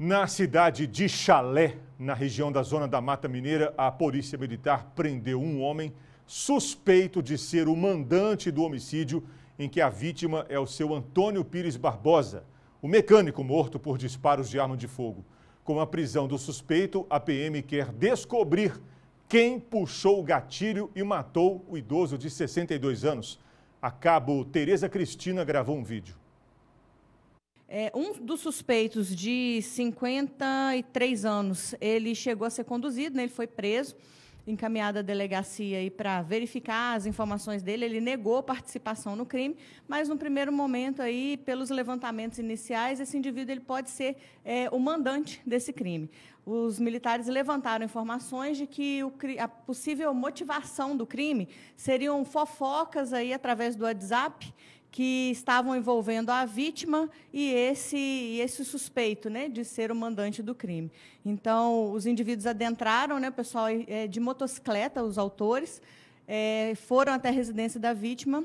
Na cidade de Chalé, na região da Zona da Mata Mineira, a Polícia Militar prendeu um homem suspeito de ser o mandante do homicídio em que a vítima é o seu Antônio Pires Barbosa, o mecânico morto por disparos de arma de fogo. Com a prisão do suspeito, a PM quer descobrir quem puxou o gatilho e matou o idoso de 62 anos. A cabo Tereza Cristina gravou um vídeo. É, um dos suspeitos de 53 anos, ele chegou a ser conduzido, né, ele foi preso, encaminhado à delegacia para verificar as informações dele. Ele negou participação no crime, mas no primeiro momento, aí, pelos levantamentos iniciais, esse indivíduo ele pode ser é, o mandante desse crime. Os militares levantaram informações de que o, a possível motivação do crime seriam fofocas aí através do WhatsApp que estavam envolvendo a vítima e esse, e esse suspeito né, de ser o mandante do crime. Então, os indivíduos adentraram, né, o pessoal é, de motocicleta, os autores, é, foram até a residência da vítima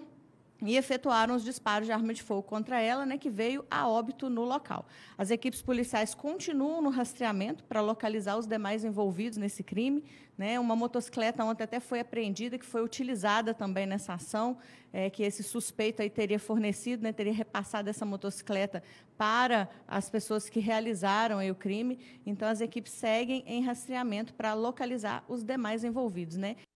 e efetuaram os disparos de arma de fogo contra ela, né, que veio a óbito no local. As equipes policiais continuam no rastreamento para localizar os demais envolvidos nesse crime. Né? Uma motocicleta ontem até foi apreendida, que foi utilizada também nessa ação, é, que esse suspeito aí teria fornecido, né, teria repassado essa motocicleta para as pessoas que realizaram o crime. Então, as equipes seguem em rastreamento para localizar os demais envolvidos. Né?